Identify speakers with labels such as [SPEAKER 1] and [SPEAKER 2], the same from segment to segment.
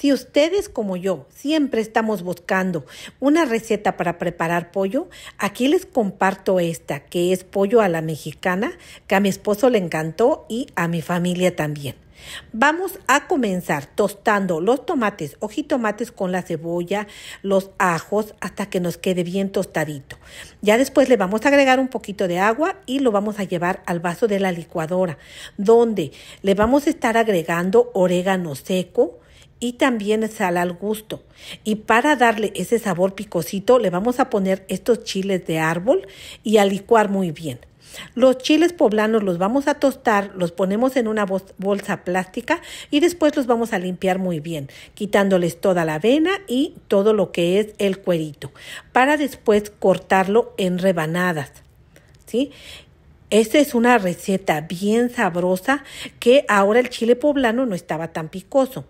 [SPEAKER 1] Si ustedes como yo siempre estamos buscando una receta para preparar pollo, aquí les comparto esta, que es pollo a la mexicana, que a mi esposo le encantó y a mi familia también. Vamos a comenzar tostando los tomates o con la cebolla, los ajos, hasta que nos quede bien tostadito. Ya después le vamos a agregar un poquito de agua y lo vamos a llevar al vaso de la licuadora, donde le vamos a estar agregando orégano seco, y también sal al gusto. Y para darle ese sabor picosito le vamos a poner estos chiles de árbol y a licuar muy bien. Los chiles poblanos los vamos a tostar, los ponemos en una bolsa plástica y después los vamos a limpiar muy bien, quitándoles toda la avena y todo lo que es el cuerito, para después cortarlo en rebanadas. ¿sí? Esta es una receta bien sabrosa que ahora el chile poblano no estaba tan picoso.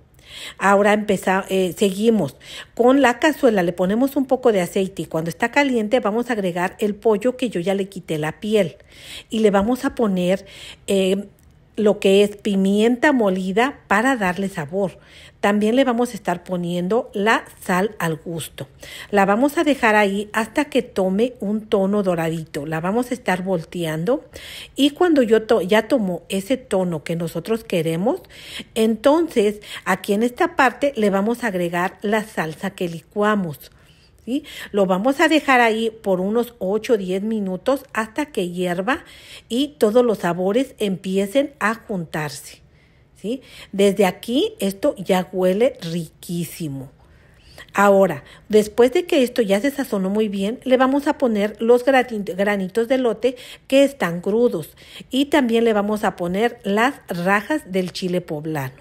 [SPEAKER 1] Ahora empezamos, eh, seguimos con la cazuela, le ponemos un poco de aceite y cuando está caliente vamos a agregar el pollo que yo ya le quité la piel y le vamos a poner eh, lo que es pimienta molida para darle sabor. También le vamos a estar poniendo la sal al gusto. La vamos a dejar ahí hasta que tome un tono doradito. La vamos a estar volteando y cuando yo ya tomo ese tono que nosotros queremos, entonces aquí en esta parte le vamos a agregar la salsa que licuamos. Lo vamos a dejar ahí por unos 8 o 10 minutos hasta que hierva y todos los sabores empiecen a juntarse. ¿sí? Desde aquí esto ya huele riquísimo. Ahora, después de que esto ya se sazonó muy bien, le vamos a poner los granitos de lote que están crudos y también le vamos a poner las rajas del chile poblano.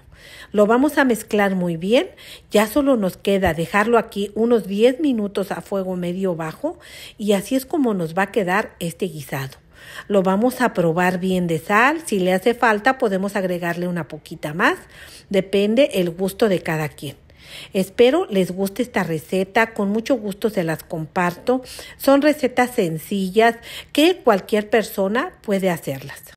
[SPEAKER 1] Lo vamos a mezclar muy bien. Ya solo nos queda dejarlo aquí unos 10 minutos a fuego medio bajo y así es como nos va a quedar este guisado. Lo vamos a probar bien de sal. Si le hace falta podemos agregarle una poquita más. Depende el gusto de cada quien. Espero les guste esta receta, con mucho gusto se las comparto. Son recetas sencillas que cualquier persona puede hacerlas.